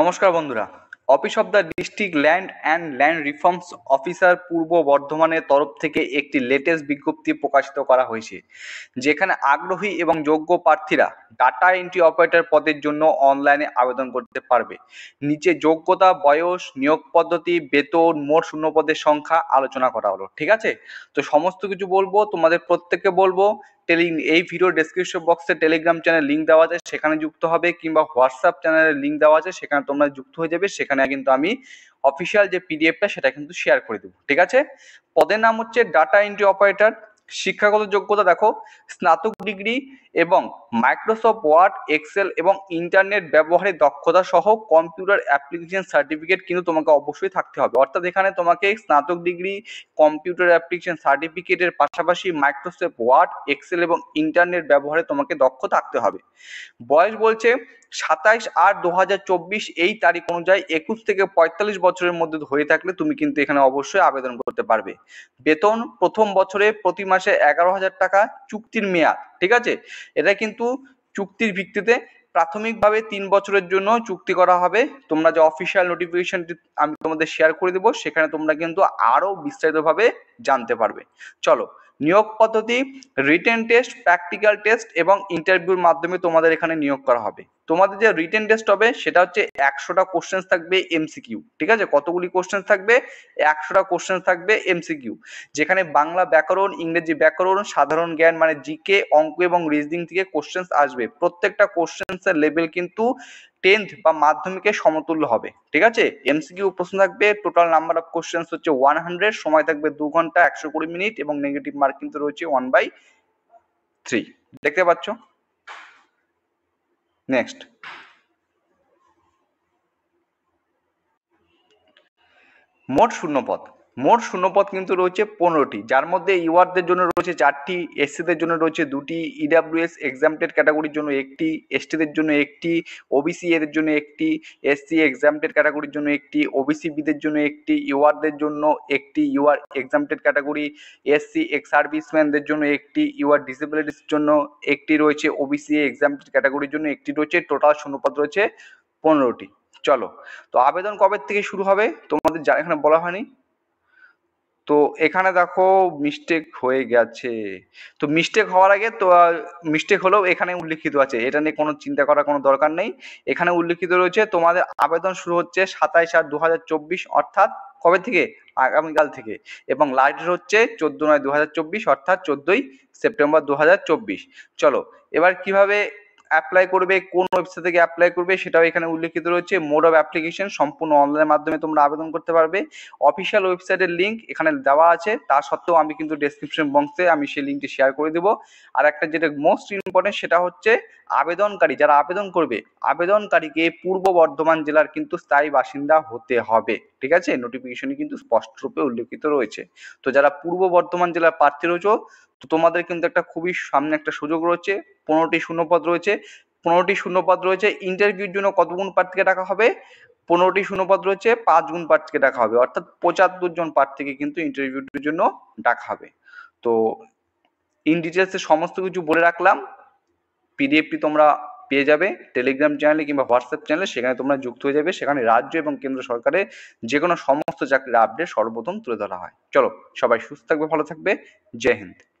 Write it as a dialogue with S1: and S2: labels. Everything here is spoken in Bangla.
S1: নমস্কার বন্ধুরা office of the district land and land reforms officer পূর্ব বর্ধমানের তরফ থেকে একটি লেটেস্ট বিজ্ঞপ্তি প্রকাশিত করা হয়েছে যেখানে আগ্রহী এবং যোগ্য প্রার্থীরা ডাটা এন্ট্রি অপারেটর পদের জন্য অনলাইনে আবেদন করতে পারবে নিচে যোগ্যতা বয়স নিয়োগ পদ্ধতি বেতন মোট শূন্য পদের সংখ্যা আলোচনা করা হলো ঠিক আছে তো সমস্ত কিছু বলবো তোমাদের প্রত্যেককে বলবো টেলি এই ভিডিও ডেসক্রিপশন বক্সে টেলিগ্রাম চ্যানেল লিঙ্ক দেওয়া আছে সেখানে যুক্ত হবে কিংবা হোয়াটসঅ্যাপ চ্যানেলের লিঙ্ক দেওয়া আছে সেখানে তোমরা যুক্ত হয়ে যাবে সেখানে কিন্তু আমি অফিসিয়াল যে পিডিএফটা সেটা কিন্তু শেয়ার করে দেবো ঠিক আছে পদের নাম হচ্ছে ডাটা এন্ট্রি অপারেটর শিক্ষাগত যোগ্যতা দেখো স্নাতক ডিগ্রি এবং মাইক্রোসফট ওয়ার্ড এক্সেল এবং ইন্টারনেট ব্যবহারের দক্ষতা সহ কম্পিউটার অ্যাপ্লিকেশন সার্টিফিকেট কিন্তু তোমাকে অবশ্যই থাকতে হবে অর্থাৎ এখানে তোমাকে স্নাতক ডিগ্রি কম্পিউটার অ্যাপ্লিকেশন সার্টিফিকেটের পাশাপাশি মাইক্রোসফট ওয়ার্ড এক্সেল এবং ইন্টারনেট ব্যবহারে তোমাকে দক্ষ থাকতে হবে বয়স বলছে সাতাইশ আট দু এই তারিখ অনুযায়ী একুশ থেকে পঁয়তাল্লিশ বছরের মধ্যে হয়ে থাকলে তুমি কিন্তু এখানে অবশ্যই আবেদন করতে পারবে বেতন প্রথম বছরে প্রতি মাসে এগারো হাজার টাকা চুক্তির মেয়াদ ঠিক আছে এটা কিন্তু চুক্তির ভিত্তিতে প্রাথমিকভাবে তিন বছরের জন্য চুক্তি করা হবে তোমরা যে অফিসিয়াল নোটিফিকেশনটি আমি তোমাদের শেয়ার করে দেবো সেখানে তোমরা কিন্তু আরও বিস্তারিতভাবে জানতে পারবে চলো নিয়োগ পদ্ধতি রিটেন টেস্ট প্র্যাকটিক্যাল টেস্ট এবং ইন্টারভিউর মাধ্যমে তোমাদের এখানে নিয়োগ করা হবে তোমাদের যে রিটেন টেস্ট হবে সেটা হচ্ছে একশোটা কোশ্চেন থাকবে এমসিকিউ ঠিক আছে কতগুলি কোশ্চেন থাকবে একশোটা কোশ্চেন থাকবে এমসিকিউ যেখানে বাংলা ব্যাকরণ ইংরেজি ব্যাকরণ সাধারণ জ্ঞান মানে জিকে অঙ্ক এবং রিজনিং থেকে কোশ্চেন আসবে প্রত্যেকটা কোশ্চেন্সের লেভেল কিন্তু টেন্থ বা মাধ্যমিকের সমতুল্য হবে ঠিক আছে এমসিকিউ প্রশ্ন থাকবে টোটাল নাম্বার অফ কোশ্চেন্স হচ্ছে ওয়ান হান্ড্রেড সময় থাকবে দু ঘন্টা একশো কুড়ি মিনিট এবং নেগেটিভ মার্ক কিন্তু রয়েছে ওয়ান বাই থ্রি দেখতে পাচ্ছ নেক্সট মোট শূন্য পথ মোট শূন্যপদ কিন্তু রয়েছে পনেরোটি যার মধ্যে ইউআরদের জন্য রয়েছে চারটি এসসিদের জন্য রয়েছে দুটি ইডাব্লিউএস এক্সামটেড ক্যাটাগরির জন্য একটি এসটিদের জন্য একটি ওবিসি এদের জন্য একটি এসসি এক্সামটেড ক্যাটাগরির জন্য একটি ওবিসি বিদের জন্য একটি ইউআরদের জন্য একটি UR exempted category SC ex সার্ভিসম্যানদের জন্য একটি ইউআর ডিসেবিলিটির জন্য একটি রয়েছে ওবিসি এক্সামটেড ক্যাটাগরির জন্য একটি রয়েছে টোটাল শূন্যপদ রয়েছে পনেরোটি চলো তো আবেদন কবে থেকে শুরু হবে তোমাদের এখানে বলা হয়নি তো এখানে দেখো মিস্টেক হয়ে গেছে তো মিস্টেক হওয়ার আগে তো মিস্টেক হলেও এখানে উল্লিখিত আছে এটা নিয়ে কোনো চিন্তা করার কোনো দরকার নেই এখানে উল্লিখিত রয়েছে তোমাদের আবেদন শুরু হচ্ছে সাতাইশ আট দু অর্থাৎ কবে থেকে আগামীকাল থেকে এবং লাস্ট হচ্ছে চোদ্দ নয় দু অর্থাৎ চোদ্দই সেপ্টেম্বর দু চলো এবার কিভাবে অ্যাপ্লাই করবে কোন ওয়েবসাইট থেকে অ্যাপ্লাই করবে সেটাও এখানে উল্লেখিত রয়েছে মোড অফ অ্যাপ্লিকেশন সম্পূর্ণ অনলাইনের মাধ্যমে তোমরা আবেদন করতে পারবে অফিসিয়াল ওয়েবসাইটের লিঙ্ক এখানে দেওয়া আছে তা সত্ত্বেও আমি কিন্তু ডেসক্রিপশন বক্সে আমি সেই লিঙ্কটি শেয়ার করে দেবো আর একটা যেটা মোস্ট ইম্পর্টেন্ট সেটা হচ্ছে আবেদনকারী যারা আবেদন করবে আবেদনকারীকে পূর্ব বর্ধমান জেলার কিন্তু স্থায়ী বাসিন্দা হতে হবে ঠিক আছে নোটিফিকেশনে কিন্তু স্পষ্ট রূপে উল্লেখিত রয়েছে তো যারা পূর্ব বর্ধমান জেলার প্রার্থী রয়েছে তো তোমাদের কিন্তু একটা খুবই সামনে একটা সুযোগ রয়েছে পনেরোটি শূন্যপদ রয়েছে পনেরোটি শূন্যপদ রয়েছে ইন্টারভিউর জন্য কত গুণ প্রার্থীকে ডাকা হবে পনেরোটি শূন্যপদ রয়েছে পাঁচ গুণ প্রার্থীকে ডাকা হবে অর্থাৎ পঁচাত্তর জন প্রার্থীকে কিন্তু ইন্টারভিউটির জন্য ডাকা হবে তো ইন ডিটেলসে সমস্ত কিছু বলে রাখলাম পিডিএফটি তোমরা পেয়ে যাবে টেলিগ্রাম চ্যানেলে কিংবা হোয়াটসঅ্যাপ চ্যানেলে সেখানে তোমরা যুক্ত হয়ে যাবে সেখানে রাজ্য এবং কেন্দ্র সরকারের যে কোনো সমস্ত চাকরির আপডেট সর্বপ্রথম তুলে ধরা হয় চলো সবাই সুস্থ থাকবে ভালো থাকবে জয় হিন্দ